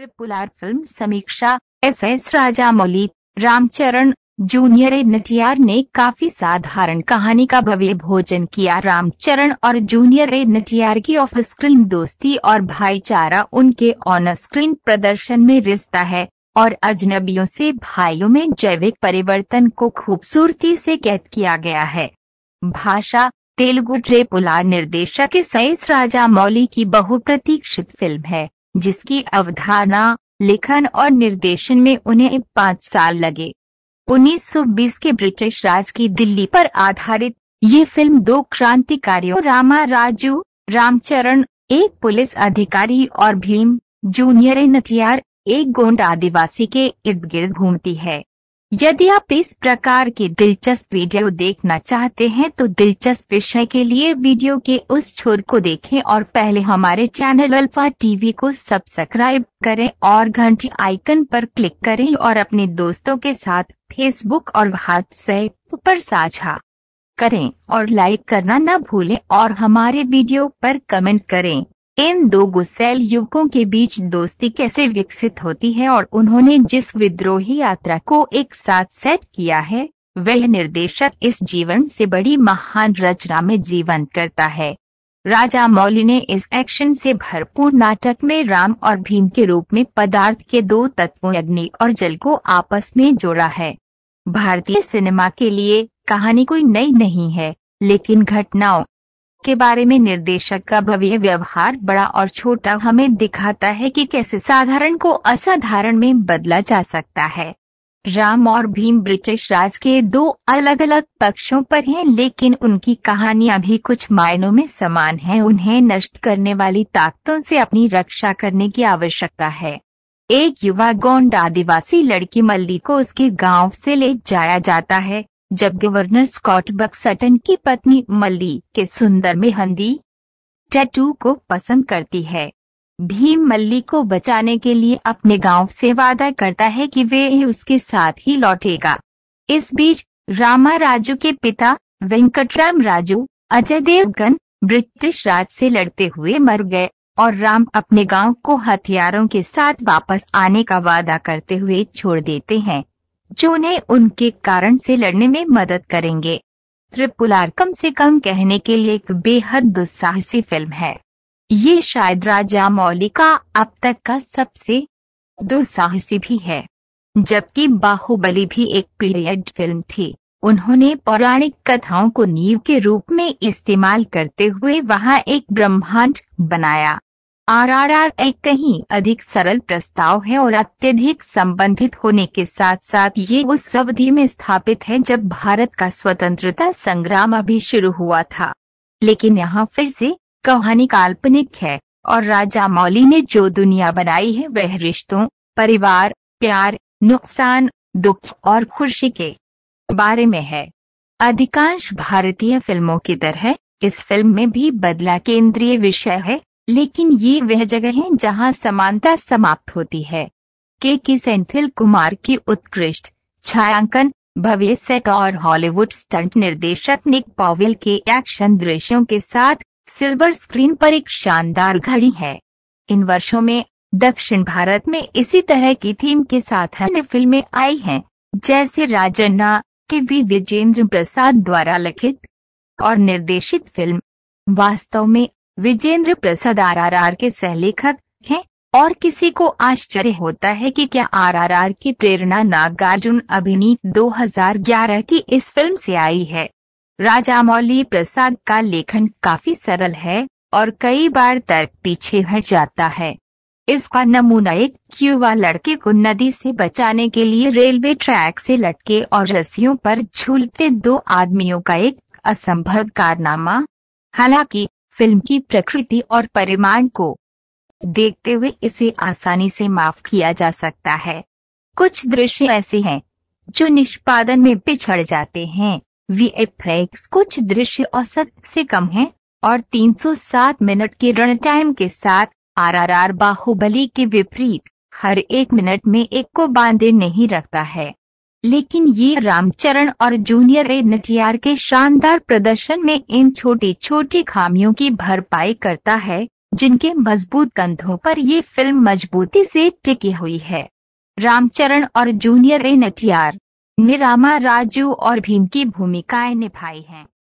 ट्रिपुलर film समीक्षा S S Mouli Ram Charan junior NTR ने काफी साधारण कहानी का भव्य भोजन किया रामचरण और जूनियर नटियार की ऑफ स्क्रीन दोस्ती और भाईचारा उनके ऑन स्क्रीन प्रदर्शन में रिश्ता है और अजनबियों से भाइयों में जैविक परिवर्तन को खूबसूरती से कैद किया गया है भाषा तेलुगु ट्रिपुलर निर्देशक एस एस मौली की बहुप्रतीक्षित फिल्म है जिसकी अवधारणा लेखन और निर्देशन में उन्हें पाँच साल लगे 1920 के ब्रिटिश राज की दिल्ली पर आधारित ये फिल्म दो क्रांतिकारियों रामा राजू रामचरण एक पुलिस अधिकारी और भीम जूनियर नटियार एक गोंड आदिवासी के इर्द गिर्द घूमती है यदि आप इस प्रकार के दिलचस्प वीडियो देखना चाहते हैं तो दिलचस्प विषय के लिए वीडियो के उस छोर को देखें और पहले हमारे चैनल अल्फा टीवी को सब्सक्राइब करें और घंटी आइकन पर क्लिक करें और अपने दोस्तों के साथ फेसबुक और व्हाट्सएप पर साझा करें और लाइक करना न भूलें और हमारे वीडियो पर कमेंट करें इन दो गुस्सेल युवकों के बीच दोस्ती कैसे विकसित होती है और उन्होंने जिस विद्रोही यात्रा को एक साथ सेट किया है वह निर्देशक इस जीवन से बड़ी महान रचना में जीवन करता है राजा मौली ने इस एक्शन से भरपूर नाटक में राम और भीम के रूप में पदार्थ के दो तत्वों अग्नि और जल को आपस में जोड़ा है भारतीय सिनेमा के लिए कहानी कोई नई नहीं है लेकिन घटनाओं के बारे में निर्देशक का भव्य व्यवहार बड़ा और छोटा हमें दिखाता है कि कैसे साधारण को असाधारण में बदला जा सकता है राम और भीम ब्रिटिश राज के दो अलग अलग पक्षों पर हैं लेकिन उनकी कहानियां भी कुछ मायनों में समान हैं उन्हें नष्ट करने वाली ताकतों से अपनी रक्षा करने की आवश्यकता है एक युवा गोंड आदिवासी लड़की मल्ली को उसके गांव से ले जाया जाता है जब गवर्नर स्कॉट बक्सटन की पत्नी मल्ली के सुंदर मेहंदी टैटू को पसंद करती है भीम मल्ली को बचाने के लिए अपने गांव से वादा करता है कि वे उसके साथ ही लौटेगा इस बीच रामा राजू के पिता वेंकटराम राजू अजय देवगन ब्रिटिश राज से लड़ते हुए मर गए और राम अपने गांव को हथियारों के साथ वापस आने का वादा करते हुए छोड़ देते हैं जो उन्हें उनके कारण से लड़ने में मदद करेंगे त्रिपुलार कम से कम कहने के लिए एक बेहद दुस्साहसी फिल्म है ये शायद राजा मौली का अब तक का सबसे दुस्साहसी भी है जबकि बाहुबली भी एक पीरियड फिल्म थी उन्होंने पौराणिक कथाओं को नींव के रूप में इस्तेमाल करते हुए वहां एक ब्रह्मांड बनाया आरआरआर एक कहीं अधिक सरल प्रस्ताव है और अत्यधिक संबंधित होने के साथ साथ ये उस अवधि में स्थापित है जब भारत का स्वतंत्रता संग्राम अभी शुरू हुआ था लेकिन यहाँ फिर से कहानी काल्पनिक है और राजा मौली ने जो दुनिया बनाई है वह रिश्तों परिवार प्यार नुकसान दुख और खुशी के बारे में है अधिकांश भारतीय फिल्मों की तरह इस फिल्म में भी बदला केंद्रीय विषय है लेकिन ये वह जगह है जहां समानता समाप्त होती है के के सेंथिल कुमार की उत्कृष्ट छायांकन भव्य सेट और हॉलीवुड स्टंट निर्देशक निक पॉवेल के एक्शन दृश्यों के साथ सिल्वर स्क्रीन पर एक शानदार घड़ी है इन वर्षों में दक्षिण भारत में इसी तरह की थीम के साथ अन्य फिल्में आई हैं, जैसे राजन्ना के वी विजेंद्र प्रसाद द्वारा लिखित और निर्देशित फिल्म वास्तव में विजेंद्र प्रसाद आरआरआर के सहलेखक हैं और किसी को आश्चर्य होता है कि क्या आरआरआर की प्रेरणा नागार्जुन अभिनीत 2011 की इस फिल्म से आई है राजा मौली प्रसाद का लेखन काफी सरल है और कई बार तर्क पीछे हट जाता है इसका नमूना एक क्यूबा लड़के को नदी से बचाने के लिए रेलवे ट्रैक से लटके और रस्सियों पर झूलते दो आदमियों का एक असंभव कारनामा हालांकि फिल्म की प्रकृति और परिमाण को देखते हुए इसे आसानी से माफ किया जा सकता है कुछ दृश्य ऐसे हैं जो निष्पादन में पिछड़ जाते हैं वीएफएक्स कुछ दृश्य औसत से कम हैं और 307 मिनट के रन टाइम के साथ आरआरआर बाहुबली के विपरीत हर एक मिनट में एक को बांधे नहीं रखता है लेकिन ये रामचरण और जूनियर ए नटियार के शानदार प्रदर्शन में इन छोटी छोटी खामियों की भरपाई करता है जिनके मजबूत कंधों पर ये फिल्म मजबूती से टिकी हुई है रामचरण और जूनियर ए नटियार निरामा राजू और भीम की भूमिकाएं निभाई हैं